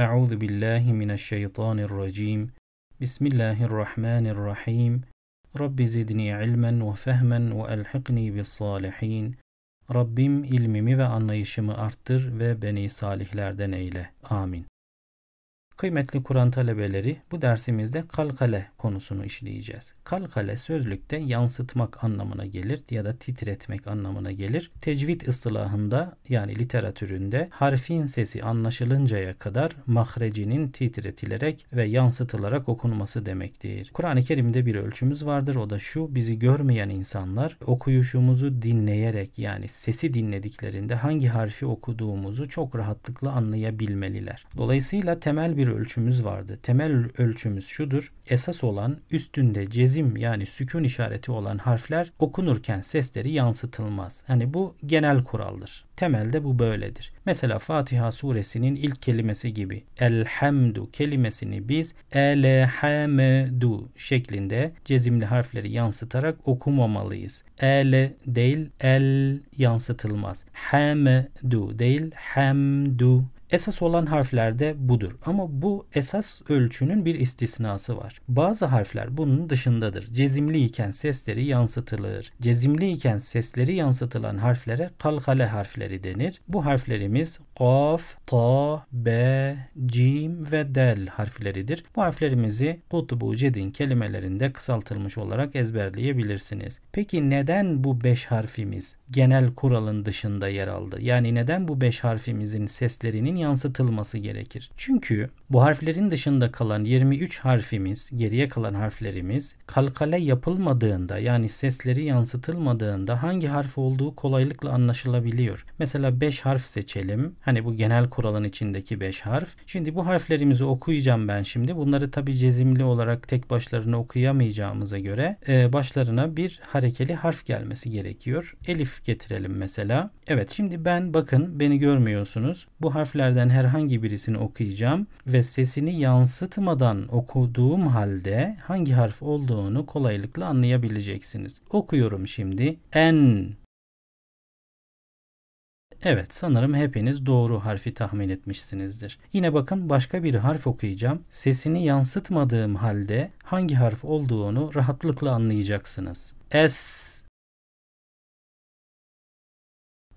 أعوذ بالله من الشيطان الرجيم بسم الله الرحمن الرحيم رب زدني علما وفهما وألحقني بالصالحين Rabbim ilmimi ve anlayışımı arttır ve beni salihlerden eyle. Amin. Kıymetli Kur'an talebeleri bu dersimizde kalkale konusunu işleyeceğiz. Kalkale sözlükte yansıtmak anlamına gelir ya da titretmek anlamına gelir. Tecvid ıslahında yani literatüründe harfin sesi anlaşılıncaya kadar mahrecinin titretilerek ve yansıtılarak okunması demektir. Kur'an-ı Kerim'de bir ölçümüz vardır. O da şu bizi görmeyen insanlar okuyuşumuzu dinleyerek yani sesi dinlediklerinde hangi harfi okuduğumuzu çok rahatlıkla anlayabilmeliler. Dolayısıyla temel bir bir ölçümüz vardı. Temel ölçümüz şudur. Esas olan üstünde cezim yani sükun işareti olan harfler okunurken sesleri yansıtılmaz. Yani bu genel kuraldır. Temelde bu böyledir. Mesela Fatiha suresinin ilk kelimesi gibi elhamdu kelimesini biz elhamdu şeklinde cezimli harfleri yansıtarak okumamalıyız. El değil el yansıtılmaz. Hamdu değil hamdu Esas olan harflerde budur. Ama bu esas ölçünün bir istisnası var. Bazı harfler bunun dışındadır. Cezimli iken sesleri yansıtılır. Cezimli iken sesleri yansıtılan harflere kalkale harfleri denir. Bu harflerimiz kaf, ta, be, cim ve del harfleridir. Bu harflerimizi kutubu cedin kelimelerinde kısaltılmış olarak ezberleyebilirsiniz. Peki neden bu beş harfimiz genel kuralın dışında yer aldı? Yani neden bu beş harfimizin seslerinin yansıtılması gerekir. Çünkü bu harflerin dışında kalan 23 harfimiz, geriye kalan harflerimiz kalkale yapılmadığında yani sesleri yansıtılmadığında hangi harf olduğu kolaylıkla anlaşılabiliyor. Mesela 5 harf seçelim. Hani bu genel kuralın içindeki 5 harf. Şimdi bu harflerimizi okuyacağım ben şimdi. Bunları tabi cezimli olarak tek başlarına okuyamayacağımıza göre e, başlarına bir harekeli harf gelmesi gerekiyor. Elif getirelim mesela. Evet şimdi ben bakın beni görmüyorsunuz. Bu harflerden herhangi birisini okuyacağım ve sesini yansıtmadan okuduğum halde hangi harf olduğunu kolaylıkla anlayabileceksiniz. Okuyorum şimdi. N. Evet sanırım hepiniz doğru harfi tahmin etmişsinizdir. Yine bakın başka bir harf okuyacağım. Sesini yansıtmadığım halde hangi harf olduğunu rahatlıkla anlayacaksınız. S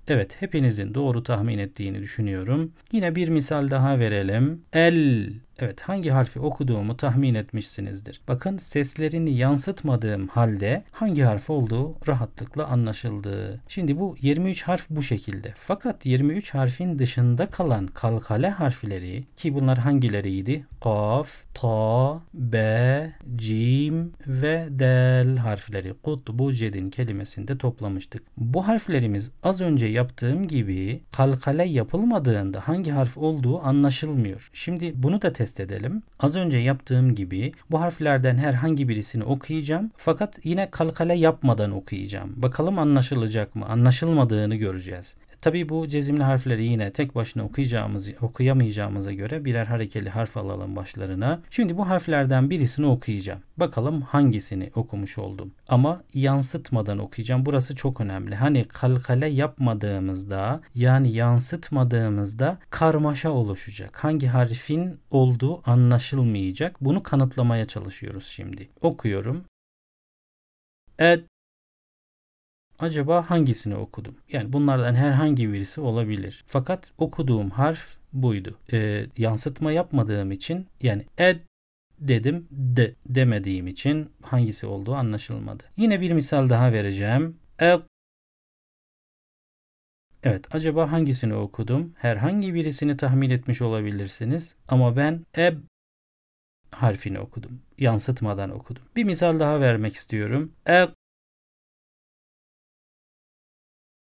Evet hepinizin doğru tahmin ettiğini düşünüyorum. Yine bir misal daha verelim. El Evet hangi harfi okuduğumu tahmin etmişsinizdir. Bakın seslerini yansıtmadığım halde hangi harf olduğu rahatlıkla anlaşıldı. Şimdi bu 23 harf bu şekilde. Fakat 23 harfin dışında kalan kalkale harfleri ki bunlar hangileriydi? Kaf, ta, be, cim ve del harfleri bu cedin kelimesinde toplamıştık. Bu harflerimiz az önce yaptığım gibi kalkale yapılmadığında hangi harf olduğu anlaşılmıyor. Şimdi bunu da test test edelim. Az önce yaptığım gibi bu harflerden herhangi birisini okuyacağım. Fakat yine kalkale yapmadan okuyacağım. Bakalım anlaşılacak mı? Anlaşılmadığını göreceğiz. Tabi bu cezimli harfleri yine tek başına okuyacağımız, okuyamayacağımıza göre birer harekeli harf alalım başlarına. Şimdi bu harflerden birisini okuyacağım. Bakalım hangisini okumuş oldum. Ama yansıtmadan okuyacağım. Burası çok önemli. Hani kalkale yapmadığımızda yani yansıtmadığımızda karmaşa oluşacak. Hangi harfin olduğu anlaşılmayacak. Bunu kanıtlamaya çalışıyoruz şimdi. Okuyorum. Et acaba hangisini okudum? Yani bunlardan herhangi birisi olabilir. Fakat okuduğum harf buydu. E, yansıtma yapmadığım için yani ed dedim de demediğim için hangisi olduğu anlaşılmadı. Yine bir misal daha vereceğim. E Evet, acaba hangisini okudum? Herhangi birisini tahmin etmiş olabilirsiniz ama ben eb harfini okudum. Yansıtmadan okudum. Bir misal daha vermek istiyorum. E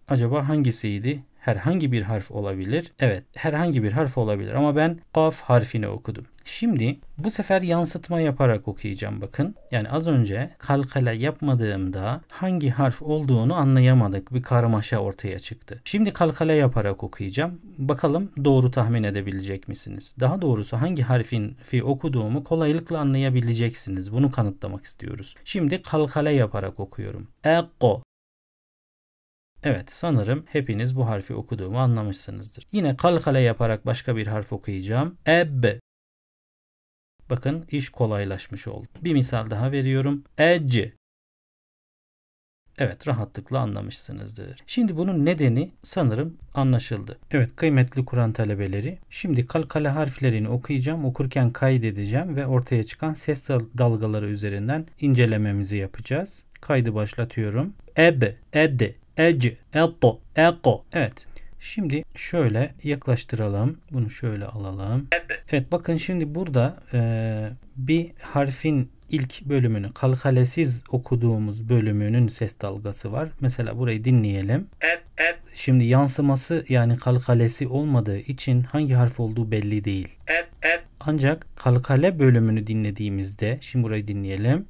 acaba hangisiydi? Herhangi bir harf olabilir. Evet herhangi bir harf olabilir ama ben kaf harfini okudum. Şimdi bu sefer yansıtma yaparak okuyacağım bakın. Yani az önce kalkale yapmadığımda hangi harf olduğunu anlayamadık. Bir karmaşa ortaya çıktı. Şimdi kalkale yaparak okuyacağım. Bakalım doğru tahmin edebilecek misiniz? Daha doğrusu hangi harfin fi okuduğumu kolaylıkla anlayabileceksiniz. Bunu kanıtlamak istiyoruz. Şimdi kalkale yaparak okuyorum. Eko Evet sanırım hepiniz bu harfi okuduğumu anlamışsınızdır. Yine kalkale yaparak başka bir harf okuyacağım. Eb. Bakın iş kolaylaşmış oldu. Bir misal daha veriyorum. Ec. Evet rahatlıkla anlamışsınızdır. Şimdi bunun nedeni sanırım anlaşıldı. Evet kıymetli Kur'an talebeleri şimdi kalkale harflerini okuyacağım okurken kaydedeceğim ve ortaya çıkan ses dalgaları üzerinden incelememizi yapacağız. Kaydı başlatıyorum. Eb, ed, ec, et, eko. Evet. Şimdi şöyle yaklaştıralım. Bunu şöyle alalım. Evet bakın şimdi burada e, bir harfin ilk bölümünü kalkalesiz okuduğumuz bölümünün ses dalgası var. Mesela burayı dinleyelim. Şimdi yansıması yani kalkalesi olmadığı için hangi harf olduğu belli değil. Ancak kalkale bölümünü dinlediğimizde şimdi burayı dinleyelim.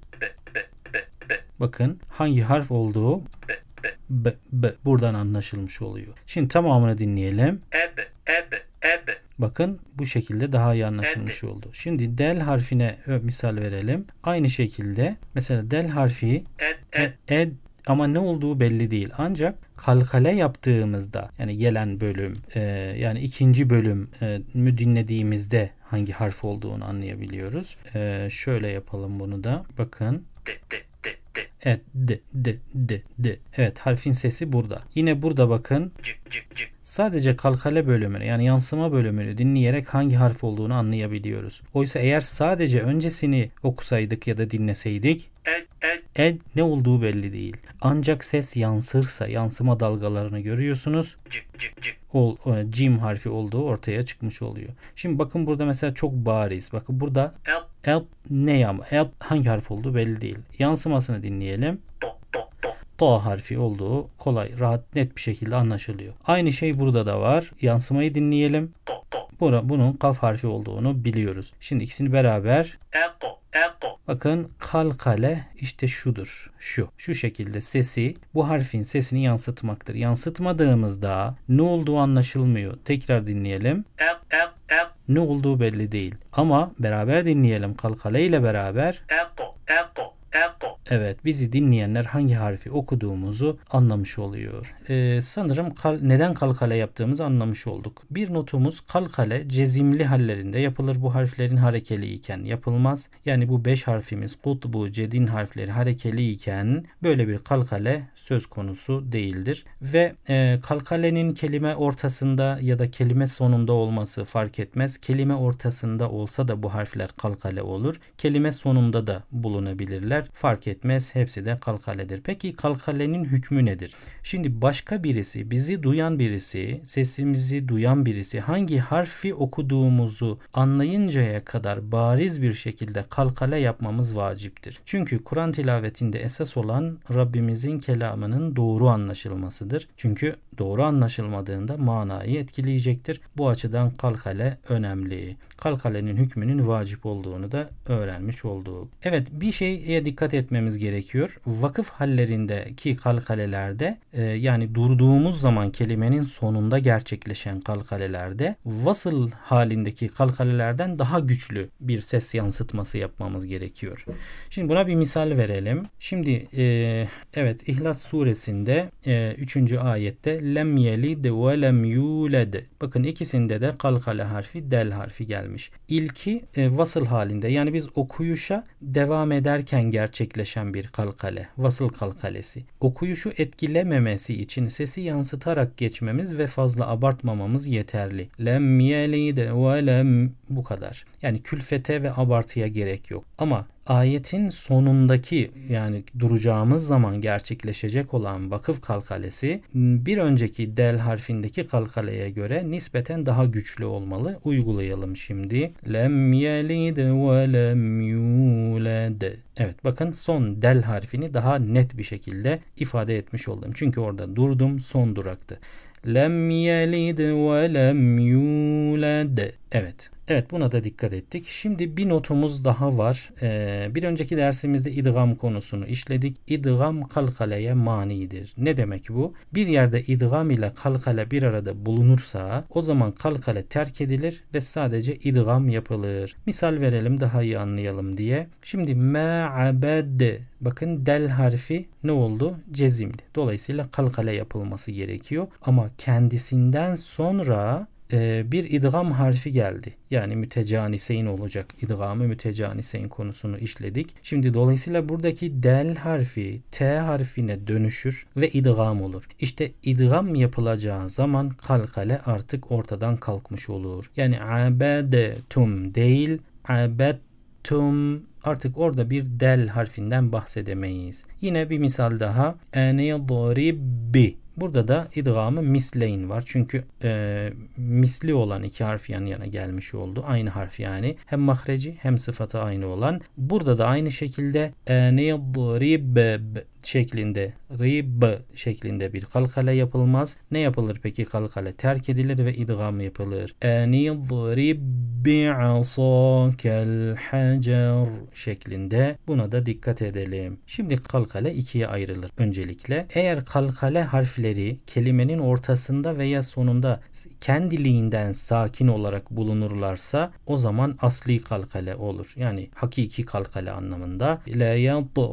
Bakın hangi harf olduğu b, b buradan anlaşılmış oluyor. Şimdi tamamını dinleyelim. Eb, eb, eb. Bakın bu şekilde daha iyi anlaşılmış eb. oldu. Şimdi del harfine misal verelim. Aynı şekilde mesela del harfi ed, ed. ed e, ama ne olduğu belli değil. Ancak kalkale yaptığımızda yani gelen bölüm e, yani ikinci bölüm e, mü dinlediğimizde hangi harf olduğunu anlayabiliyoruz. E, şöyle yapalım bunu da. Bakın. De, de. D. Evet D D D D. Evet harfin sesi burada. Yine burada bakın. C, C, C. Sadece kalkale bölümünü yani yansıma bölümünü dinleyerek hangi harf olduğunu anlayabiliyoruz. Oysa eğer sadece öncesini okusaydık ya da dinleseydik e, e, e ne olduğu belli değil. Ancak ses yansırsa yansıma dalgalarını görüyorsunuz. Cık, cık, cık. Ol, e, cim harfi olduğu ortaya çıkmış oluyor. Şimdi bakın burada mesela çok bariz. Bakın burada el, el ne yam, el hangi harf olduğu belli değil. Yansımasını dinleyelim. Do, ta harfi olduğu kolay, rahat, net bir şekilde anlaşılıyor. Aynı şey burada da var. Yansımayı dinleyelim. Bunun kaf harfi olduğunu biliyoruz. Şimdi ikisini beraber Bakın kalkale işte şudur. Şu. Şu şekilde sesi bu harfin sesini yansıtmaktır. Yansıtmadığımızda ne olduğu anlaşılmıyor. Tekrar dinleyelim. Ne olduğu belli değil. Ama beraber dinleyelim kalkale ile beraber. Evet bizi dinleyenler hangi harfi okuduğumuzu anlamış oluyor. Ee, sanırım kal, neden kalkale yaptığımızı anlamış olduk. Bir notumuz kalkale cezimli hallerinde yapılır bu harflerin harekeli iken yapılmaz. Yani bu beş harfimiz kutbu cedin harfleri harekeli iken böyle bir kalkale söz konusu değildir. Ve e, kalkalenin kelime ortasında ya da kelime sonunda olması fark etmez. Kelime ortasında olsa da bu harfler kalkale olur. Kelime sonunda da bulunabilirler. Fark etmez. Hepsi de kalkaledir. Peki kalkalenin hükmü nedir? Şimdi başka birisi, bizi duyan birisi, sesimizi duyan birisi hangi harfi okuduğumuzu anlayıncaya kadar bariz bir şekilde kalkale yapmamız vaciptir. Çünkü Kur'an tilavetinde esas olan Rabbimizin kelamının doğru anlaşılmasıdır. Çünkü doğru anlaşılmadığında manayı etkileyecektir. Bu açıdan kalkale önemli. Kalkalenin hükmünün vacip olduğunu da öğrenmiş olduk. Evet bir şey dikkat etmemiz gerekiyor. Vakıf hallerindeki kalkalelerde e, yani durduğumuz zaman kelimenin sonunda gerçekleşen kalkalelerde vasıl halindeki kalkalelerden daha güçlü bir ses yansıtması yapmamız gerekiyor. Şimdi buna bir misal verelim. Şimdi e, evet İhlas suresinde e, 3. ayette lem yelid ve lem yuled. Bakın ikisinde de kalkale harfi del harfi gelmiş. İlki e, vasıl halinde yani biz okuyuşa devam ederken gerçekleşen bir kalkale, vasıl kalkalesi. Okuyuşu etkilememesi için sesi yansıtarak geçmemiz ve fazla abartmamamız yeterli. Lem yelid ve lem bu kadar. Yani külfete ve abartıya gerek yok. Ama ayetin sonundaki yani duracağımız zaman gerçekleşecek olan vakıf kalkalesi bir önceki del harfindeki kalkaleye göre nispeten daha güçlü olmalı. Uygulayalım şimdi. Lem yelid ve lem yuled. Evet bakın son del harfini daha net bir şekilde ifade etmiş oldum. Çünkü orada durdum son duraktı. Lem yelid ve lem yuled. Evet. Evet buna da dikkat ettik. Şimdi bir notumuz daha var. Ee, bir önceki dersimizde idgam konusunu işledik. İdgam kalkaleye manidir. Ne demek bu? Bir yerde idgam ile kalkale bir arada bulunursa o zaman kalkale terk edilir ve sadece idgam yapılır. Misal verelim daha iyi anlayalım diye. Şimdi ma'abed bakın del harfi ne oldu? Cezimdi. Dolayısıyla kalkale yapılması gerekiyor. Ama kendisinden sonra e, bir idgam harfi geldi. Yani mütecaniseyn olacak. İdgamı mütecaniseyn konusunu işledik. Şimdi dolayısıyla buradaki del harfi T harfine dönüşür ve idgam olur. İşte idgam yapılacağı zaman kalkale artık ortadan kalkmış olur. Yani abedetum değil abettum artık orada bir del harfinden bahsedemeyiz. Yine bir misal daha. Ene bi Burada da idgamı misleyn var. Çünkü e, misli olan iki harf yan yana gelmiş oldu. Aynı harf yani. Hem mahreci hem sıfatı aynı olan. Burada da aynı şekilde e, ne yadrib şeklinde rib şeklinde bir kalkale yapılmaz. Ne yapılır peki kalkale? Terk edilir ve idgam yapılır. eni Enidrib bi'asakel hacer şeklinde buna da dikkat edelim. Şimdi kalkale ikiye ayrılır öncelikle. Eğer kalkale harfleri kelimenin ortasında veya sonunda kendiliğinden sakin olarak bulunurlarsa o zaman asli kalkale olur. Yani hakiki kalkale anlamında. La yadga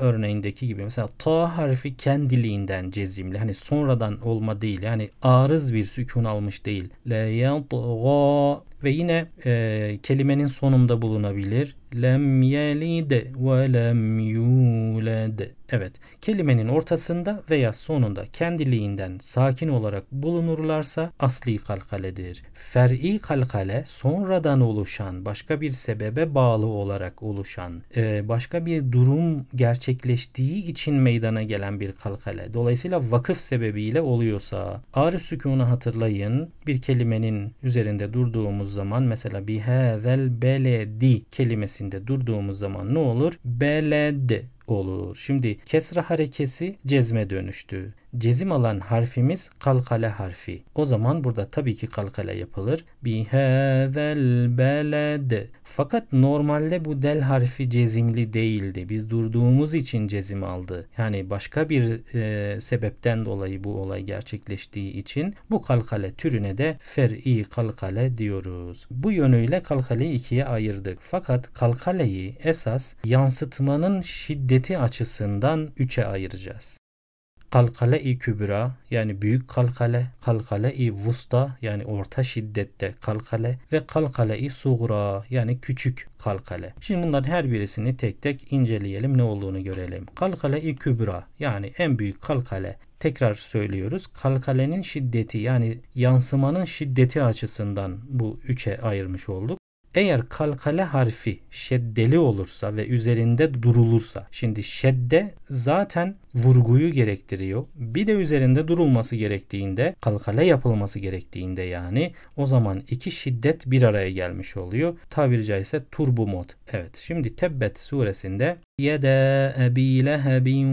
örneğindeki gibi gibi mesela ta harfi kendiliğinden cezimli hani sonradan olma değil yani arız bir sükun almış değil. Le yadga ve yine e, kelimenin sonunda bulunabilir. Lem yelid ve lem yuled. Evet, kelimenin ortasında veya sonunda kendiliğinden sakin olarak bulunurlarsa asli kalkaledir. Fer'i kalkale sonradan oluşan, başka bir sebebe bağlı olarak oluşan, e, başka bir durum gerçekleştiği için meydana gelen bir kalkale. Dolayısıyla vakıf sebebiyle oluyorsa, ağrı sükunu hatırlayın. Bir kelimenin üzerinde durduğumuz durduğumuz zaman mesela bir bihezel beledi kelimesinde durduğumuz zaman ne olur? Beled olur. Şimdi kesra harekesi cezme dönüştü. Cezim alan harfimiz kalkale harfi. O zaman burada tabii ki kalkale yapılır. Bihazel beled. Fakat normalde bu del harfi cezimli değildi. Biz durduğumuz için cezim aldı. Yani başka bir e, sebepten dolayı bu olay gerçekleştiği için bu kalkale türüne de fer'i kalkale diyoruz. Bu yönüyle kalkaleyi ikiye ayırdık. Fakat kalkaleyi esas yansıtmanın şiddeti açısından üçe ayıracağız. Kalkale-i kübra yani büyük kalkale, kalkale-i vusta yani orta şiddette kalkale ve kalkale-i sugra yani küçük kalkale. Şimdi bunların her birisini tek tek inceleyelim ne olduğunu görelim. Kalkale-i kübra yani en büyük kalkale tekrar söylüyoruz. Kalkalenin şiddeti yani yansımanın şiddeti açısından bu üçe ayırmış olduk. Eğer kalkale harfi şeddeli olursa ve üzerinde durulursa şimdi şedde zaten vurguyu gerektiriyor. Bir de üzerinde durulması gerektiğinde, kalkale yapılması gerektiğinde yani o zaman iki şiddet bir araya gelmiş oluyor. Tabiri caizse turbo mod. Evet şimdi Tebbet suresinde yede ebi lehebin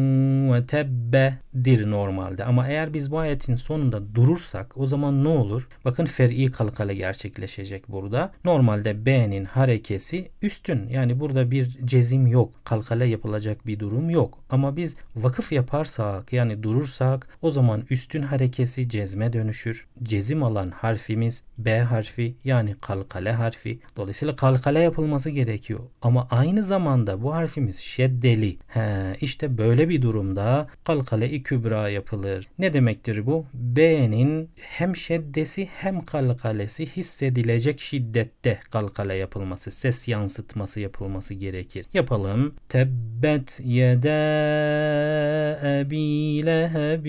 ve tebbedir normalde. Ama eğer biz bu ayetin sonunda durursak o zaman ne olur? Bakın fer'i kalkale gerçekleşecek burada. Normalde B'nin harekesi üstün. Yani burada bir cezim yok. Kalkale yapılacak bir durum yok. Ama biz vakıf yaparsak yani durursak o zaman üstün harekesi cezme dönüşür. Cezim alan harfimiz B harfi yani kalkale harfi. Dolayısıyla kalkale yapılması gerekiyor. Ama aynı zamanda bu harfimiz şeddeli. He, işte böyle bir durumda kalkale-i kübra yapılır. Ne demektir bu? B'nin hem şeddesi hem kalkalesi hissedilecek şiddette kalkale yapılması, ses yansıtması yapılması gerekir. Yapalım. Tebbet yede أبي لهب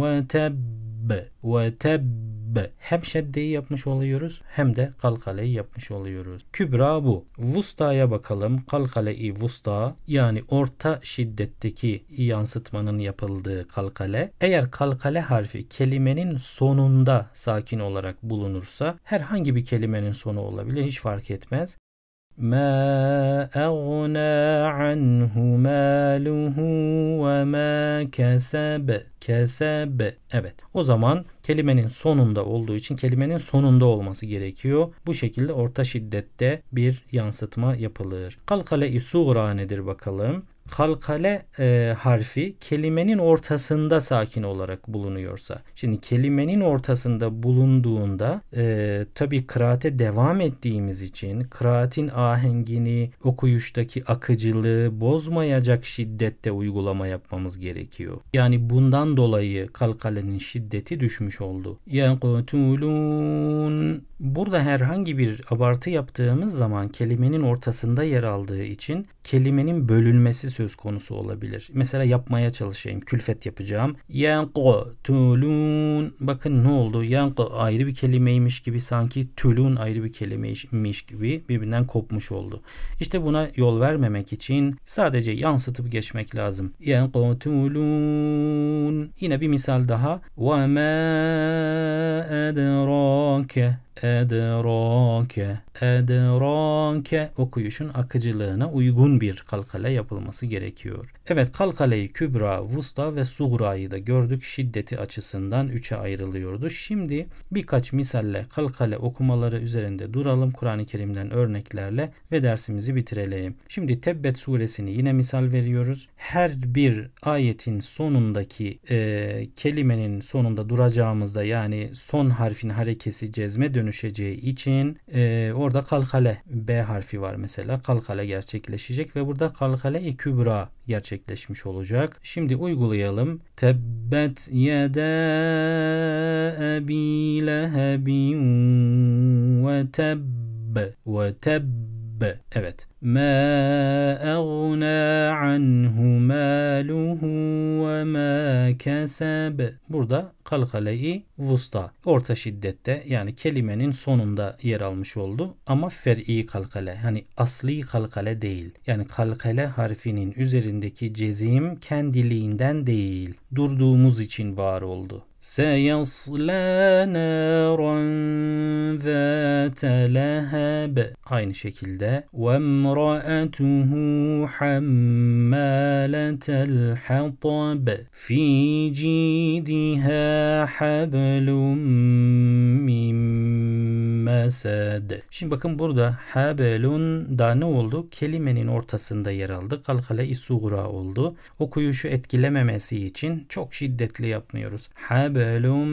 وتب وتب hem şeddeyi yapmış oluyoruz hem de kalkaleyi yapmış oluyoruz. Kübra bu. Vusta'ya bakalım. Kalkale-i vusta yani orta şiddetteki yansıtmanın yapıldığı kalkale. Eğer kalkale harfi kelimenin sonunda sakin olarak bulunursa herhangi bir kelimenin sonu olabilir hiç fark etmez. ما أغنى عنه ماله وما كسب كسب. Evet. O zaman kelimenin sonunda olduğu için kelimenin sonunda olması gerekiyor. Bu şekilde orta şiddette bir yansıtma yapılır. Kalkale-i suğra nedir bakalım? kalkale e, harfi kelimenin ortasında sakin olarak bulunuyorsa. Şimdi kelimenin ortasında bulunduğunda e, tabi kıraate devam ettiğimiz için kıraatin ahengini okuyuştaki akıcılığı bozmayacak şiddette uygulama yapmamız gerekiyor. Yani bundan dolayı kalkalenin şiddeti düşmüş oldu. Yakutulun Burada herhangi bir abartı yaptığımız zaman kelimenin ortasında yer aldığı için kelimenin bölünmesi söz konusu olabilir. Mesela yapmaya çalışayım. Külfet yapacağım. Yankı Tülün, Bakın ne oldu? Yankı ayrı bir kelimeymiş gibi sanki Tülün ayrı bir kelimeymiş gibi birbirinden kopmuş oldu. İşte buna yol vermemek için sadece yansıtıp geçmek lazım. Yankı Tülün. Yine bir misal daha. Ve ma edrake edrake edrake okuyuşun akıcılığına uygun uzun bir kalkale yapılması gerekiyor. Evet kalkaleyi Kübra, Vusta ve Sugra'yı da gördük. Şiddeti açısından üçe ayrılıyordu. Şimdi birkaç misalle kalkale okumaları üzerinde duralım. Kur'an-ı Kerim'den örneklerle ve dersimizi bitirelim. Şimdi Tebbet suresini yine misal veriyoruz. Her bir ayetin sonundaki e, kelimenin sonunda duracağımızda yani son harfin harekesi cezme dönüşeceği için e, orada kalkale B harfi var mesela. Kalkale gerçekleşecek gelecek ve burada Kalkale-i Kübra gerçekleşmiş olacak. Şimdi uygulayalım. Tebbet yeda ebi lehebin ve tebb ve tebb. Evet. Ma agna anhu maluhu ve ma keseb. Burada kalkale vusta. Orta şiddette yani kelimenin sonunda yer almış oldu ama fer'i kalkale hani asli kalkale değil. Yani kalkale harfinin üzerindeki cezim kendiliğinden değil durduğumuz için var oldu. سَيَصْلَى نَارًا ذَاتَ لَهَبٍ Aynı şekilde وَامْرَأَتُهُ حَمَّالَةَ الْحَطَبِ فِي جِيدِهَا حَبْلٌ مِّن mesede. Şimdi bakın burada hebelun da ne oldu? Kelimenin ortasında yer aldı. Kalkale-i suğra oldu. Okuyuşu etkilememesi için çok şiddetli yapmıyoruz. Hebelun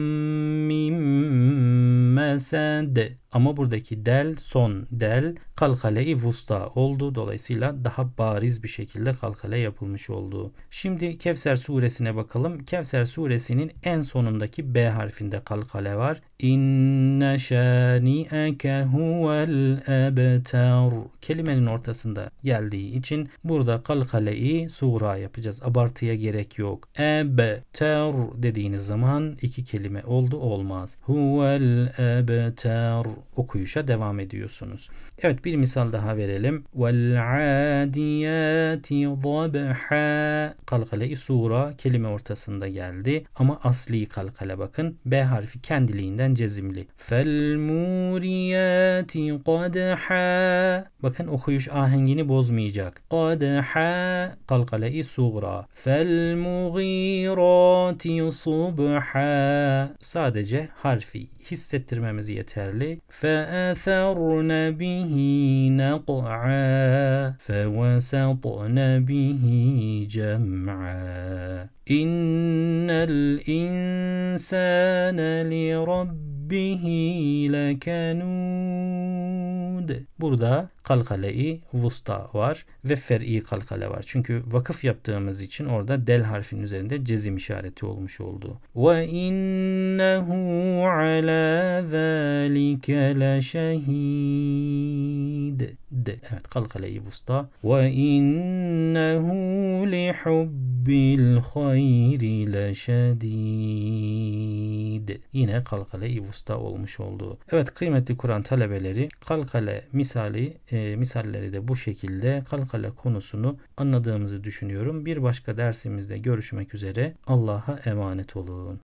mesede. Ama buradaki del son del kalkale-i vusta oldu. Dolayısıyla daha bariz bir şekilde kalkale yapılmış oldu. Şimdi Kevser suresine bakalım. Kevser suresinin en sonundaki B harfinde kalkale var. İnne şani'eke huvel ebter. Kelimenin ortasında geldiği için burada kalkaleyi suğra yapacağız. Abartıya gerek yok. Ebter dediğiniz zaman iki kelime oldu olmaz. Huvel ebter. Okuyuşa devam ediyorsunuz. Evet bir misal daha verelim. Vel adiyati dabha. Kalkaleyi suğra kelime ortasında geldi. Ama asli kalkale bakın. B harfi kendiliğinden Hemen cezimli. Fel muriyati Bakın okuyuş ahengini bozmayacak. Qadha kalkaleyi suğra. Fel mughirati subha. Sadece harfi hissettirmemiz yeterli. فَاَثَرْنَ بِهِ نَقْعًا فَوَسَطْنَ بِهِ جَمْعًا إِنَّ الْإِنسَانَ لِرَبِّهِ لَكَنُودٌ Burada kalkale-i vusta var ve fer'i kalkale var. Çünkü vakıf yaptığımız için orada del harfinin üzerinde cezim işareti olmuş oldu. Ve innehu ala zalike leşehid. De. Evet kalkale-i vusta. Ve innehu li hubbil hayri leşedid. Yine kalkale-i vusta olmuş oldu. Evet kıymetli Kur'an talebeleri kalkale misali e, ee, misalleri de bu şekilde kalkale konusunu anladığımızı düşünüyorum. Bir başka dersimizde görüşmek üzere. Allah'a emanet olun.